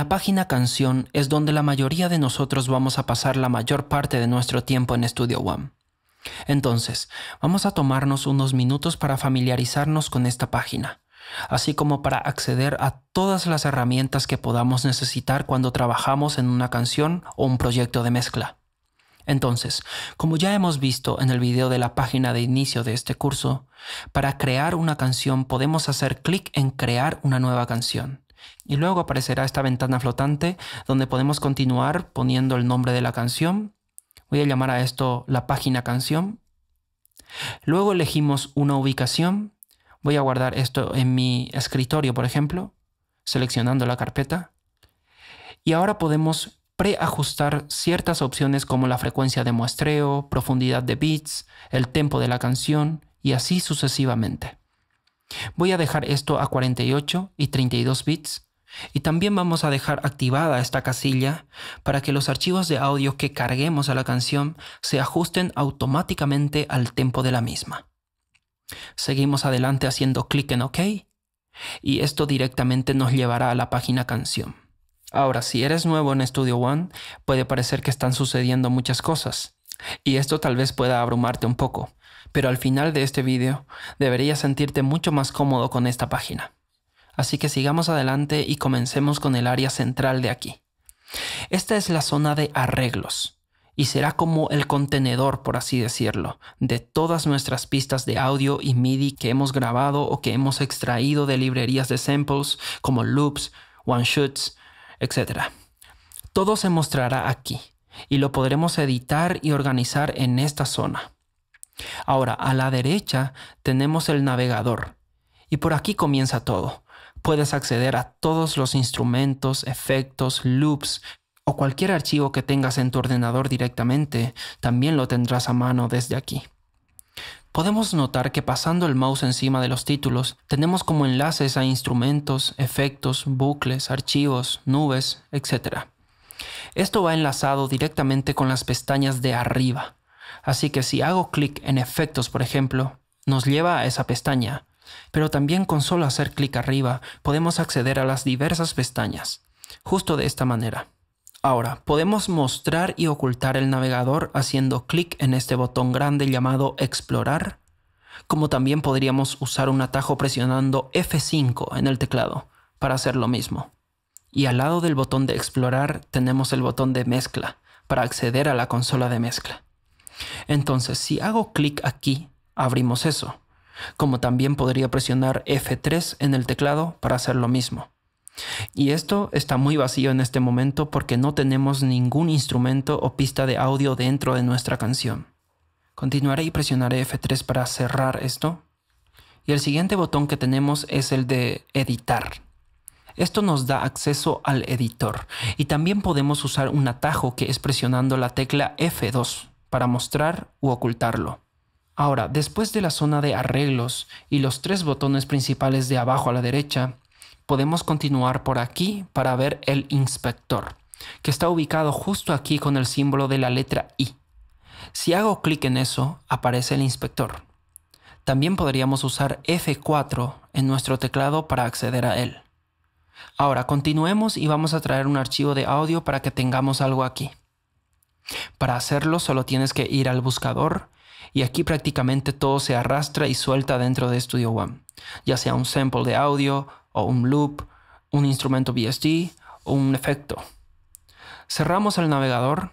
la página Canción es donde la mayoría de nosotros vamos a pasar la mayor parte de nuestro tiempo en Studio One. Entonces, vamos a tomarnos unos minutos para familiarizarnos con esta página, así como para acceder a todas las herramientas que podamos necesitar cuando trabajamos en una canción o un proyecto de mezcla. Entonces, como ya hemos visto en el video de la página de inicio de este curso, para crear una canción podemos hacer clic en crear una nueva canción. Y luego aparecerá esta ventana flotante donde podemos continuar poniendo el nombre de la canción. Voy a llamar a esto la página canción. Luego elegimos una ubicación. Voy a guardar esto en mi escritorio, por ejemplo, seleccionando la carpeta. Y ahora podemos preajustar ciertas opciones como la frecuencia de muestreo, profundidad de bits, el tempo de la canción y así sucesivamente. Voy a dejar esto a 48 y 32 bits y también vamos a dejar activada esta casilla para que los archivos de audio que carguemos a la canción se ajusten automáticamente al tempo de la misma. Seguimos adelante haciendo clic en OK y esto directamente nos llevará a la página canción. Ahora, si eres nuevo en Studio One, puede parecer que están sucediendo muchas cosas y esto tal vez pueda abrumarte un poco, pero al final de este vídeo deberías sentirte mucho más cómodo con esta página. Así que sigamos adelante y comencemos con el área central de aquí. Esta es la zona de arreglos y será como el contenedor, por así decirlo, de todas nuestras pistas de audio y MIDI que hemos grabado o que hemos extraído de librerías de samples como loops, one shots, etc. Todo se mostrará aquí y lo podremos editar y organizar en esta zona. Ahora, a la derecha tenemos el navegador. Y por aquí comienza todo. Puedes acceder a todos los instrumentos, efectos, loops o cualquier archivo que tengas en tu ordenador directamente, también lo tendrás a mano desde aquí. Podemos notar que pasando el mouse encima de los títulos, tenemos como enlaces a instrumentos, efectos, bucles, archivos, nubes, etc. Esto va enlazado directamente con las pestañas de arriba, Así que si hago clic en efectos, por ejemplo, nos lleva a esa pestaña. Pero también con solo hacer clic arriba podemos acceder a las diversas pestañas, justo de esta manera. Ahora, podemos mostrar y ocultar el navegador haciendo clic en este botón grande llamado Explorar, como también podríamos usar un atajo presionando F5 en el teclado para hacer lo mismo. Y al lado del botón de Explorar tenemos el botón de Mezcla para acceder a la consola de mezcla. Entonces, si hago clic aquí, abrimos eso, como también podría presionar F3 en el teclado para hacer lo mismo. Y esto está muy vacío en este momento porque no tenemos ningún instrumento o pista de audio dentro de nuestra canción. Continuaré y presionaré F3 para cerrar esto. Y el siguiente botón que tenemos es el de editar. Esto nos da acceso al editor y también podemos usar un atajo que es presionando la tecla F2 para mostrar u ocultarlo. Ahora, después de la zona de arreglos y los tres botones principales de abajo a la derecha, podemos continuar por aquí para ver el inspector, que está ubicado justo aquí con el símbolo de la letra I. Si hago clic en eso, aparece el inspector. También podríamos usar F4 en nuestro teclado para acceder a él. Ahora continuemos y vamos a traer un archivo de audio para que tengamos algo aquí. Para hacerlo solo tienes que ir al buscador y aquí prácticamente todo se arrastra y suelta dentro de Studio One, ya sea un sample de audio o un loop, un instrumento BSD o un efecto. Cerramos el navegador.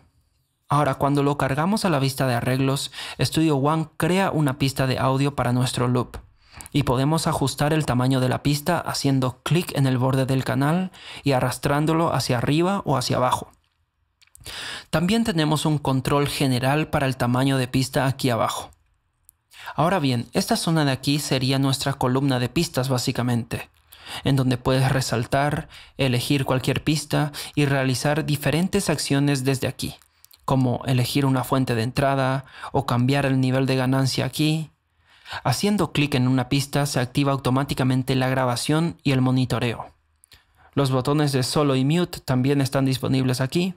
Ahora cuando lo cargamos a la vista de arreglos, Studio One crea una pista de audio para nuestro loop y podemos ajustar el tamaño de la pista haciendo clic en el borde del canal y arrastrándolo hacia arriba o hacia abajo. También tenemos un control general para el tamaño de pista aquí abajo. Ahora bien, esta zona de aquí sería nuestra columna de pistas básicamente, en donde puedes resaltar, elegir cualquier pista y realizar diferentes acciones desde aquí, como elegir una fuente de entrada o cambiar el nivel de ganancia aquí. Haciendo clic en una pista se activa automáticamente la grabación y el monitoreo. Los botones de solo y mute también están disponibles aquí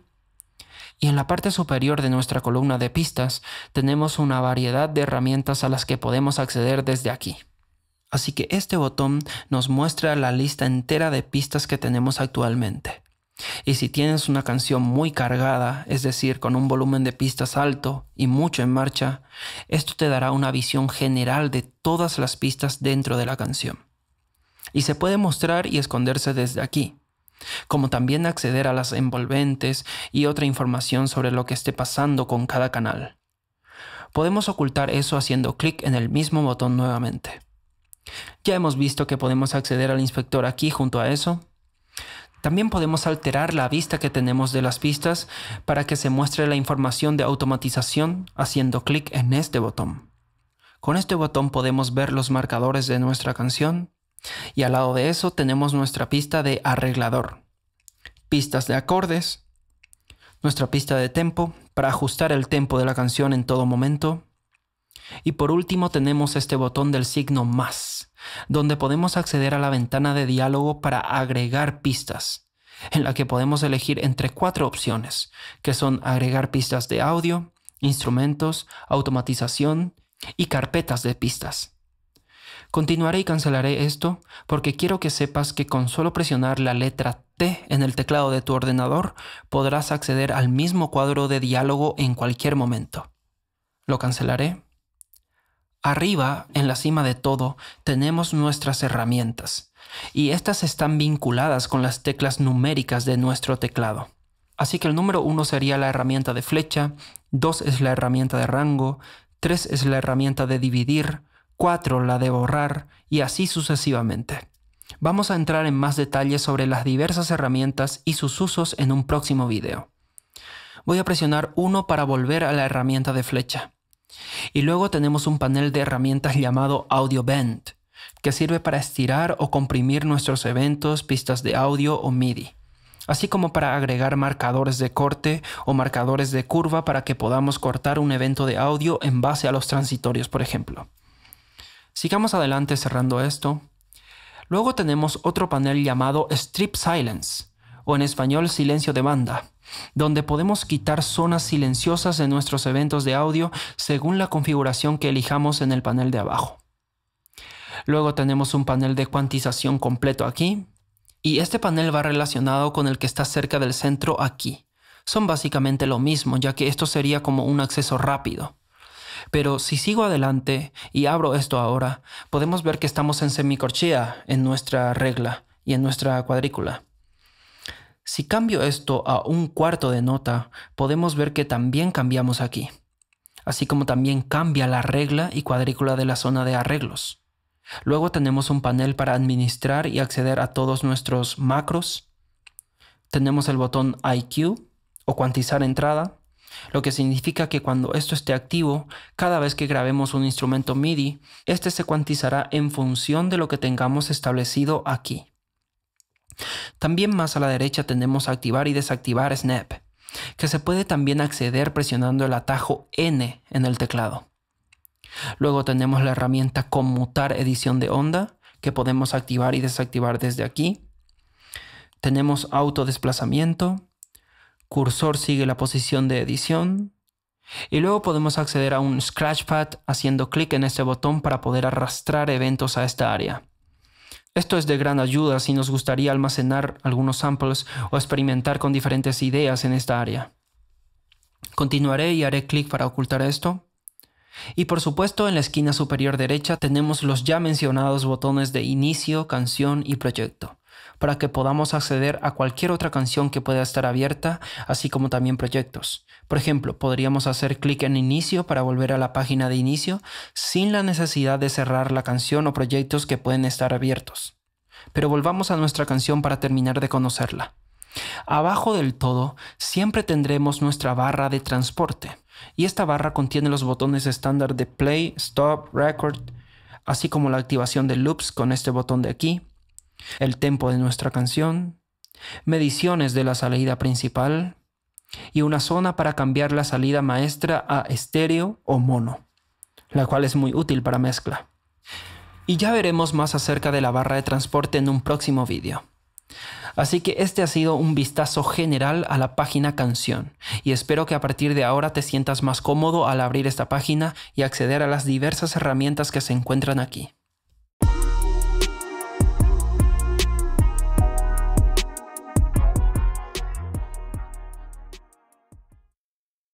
y en la parte superior de nuestra columna de pistas tenemos una variedad de herramientas a las que podemos acceder desde aquí. Así que este botón nos muestra la lista entera de pistas que tenemos actualmente. Y si tienes una canción muy cargada, es decir, con un volumen de pistas alto y mucho en marcha, esto te dará una visión general de todas las pistas dentro de la canción. Y se puede mostrar y esconderse desde aquí como también acceder a las envolventes y otra información sobre lo que esté pasando con cada canal. Podemos ocultar eso haciendo clic en el mismo botón nuevamente. Ya hemos visto que podemos acceder al inspector aquí junto a eso. También podemos alterar la vista que tenemos de las pistas para que se muestre la información de automatización haciendo clic en este botón. Con este botón podemos ver los marcadores de nuestra canción, y al lado de eso tenemos nuestra pista de arreglador, pistas de acordes, nuestra pista de tempo para ajustar el tempo de la canción en todo momento. Y por último tenemos este botón del signo más, donde podemos acceder a la ventana de diálogo para agregar pistas, en la que podemos elegir entre cuatro opciones, que son agregar pistas de audio, instrumentos, automatización y carpetas de pistas. Continuaré y cancelaré esto porque quiero que sepas que con solo presionar la letra T en el teclado de tu ordenador podrás acceder al mismo cuadro de diálogo en cualquier momento. Lo cancelaré. Arriba, en la cima de todo, tenemos nuestras herramientas, y estas están vinculadas con las teclas numéricas de nuestro teclado. Así que el número 1 sería la herramienta de flecha, 2 es la herramienta de rango, 3 es la herramienta de dividir, 4 la de borrar y así sucesivamente. Vamos a entrar en más detalles sobre las diversas herramientas y sus usos en un próximo video. Voy a presionar 1 para volver a la herramienta de flecha. Y luego tenemos un panel de herramientas llamado Audio bend que sirve para estirar o comprimir nuestros eventos, pistas de audio o MIDI, así como para agregar marcadores de corte o marcadores de curva para que podamos cortar un evento de audio en base a los transitorios, por ejemplo. Sigamos adelante cerrando esto. Luego tenemos otro panel llamado Strip Silence, o en español silencio de banda, donde podemos quitar zonas silenciosas de nuestros eventos de audio según la configuración que elijamos en el panel de abajo. Luego tenemos un panel de cuantización completo aquí, y este panel va relacionado con el que está cerca del centro aquí. Son básicamente lo mismo, ya que esto sería como un acceso rápido. Pero si sigo adelante y abro esto ahora, podemos ver que estamos en semicorchea en nuestra regla y en nuestra cuadrícula. Si cambio esto a un cuarto de nota, podemos ver que también cambiamos aquí, así como también cambia la regla y cuadrícula de la zona de arreglos. Luego tenemos un panel para administrar y acceder a todos nuestros macros. Tenemos el botón IQ o cuantizar entrada lo que significa que cuando esto esté activo, cada vez que grabemos un instrumento MIDI, este se cuantizará en función de lo que tengamos establecido aquí. También más a la derecha tenemos activar y desactivar Snap, que se puede también acceder presionando el atajo N en el teclado. Luego tenemos la herramienta Conmutar edición de onda, que podemos activar y desactivar desde aquí. Tenemos autodesplazamiento, cursor sigue la posición de edición y luego podemos acceder a un Scratchpad haciendo clic en este botón para poder arrastrar eventos a esta área. Esto es de gran ayuda si nos gustaría almacenar algunos samples o experimentar con diferentes ideas en esta área. Continuaré y haré clic para ocultar esto. Y por supuesto en la esquina superior derecha tenemos los ya mencionados botones de inicio, canción y proyecto para que podamos acceder a cualquier otra canción que pueda estar abierta, así como también proyectos. Por ejemplo, podríamos hacer clic en inicio para volver a la página de inicio sin la necesidad de cerrar la canción o proyectos que pueden estar abiertos. Pero volvamos a nuestra canción para terminar de conocerla. Abajo del todo siempre tendremos nuestra barra de transporte y esta barra contiene los botones estándar de play, stop, record, así como la activación de loops con este botón de aquí, el tempo de nuestra canción, mediciones de la salida principal y una zona para cambiar la salida maestra a estéreo o mono, la cual es muy útil para mezcla. Y ya veremos más acerca de la barra de transporte en un próximo vídeo. Así que este ha sido un vistazo general a la página canción y espero que a partir de ahora te sientas más cómodo al abrir esta página y acceder a las diversas herramientas que se encuentran aquí.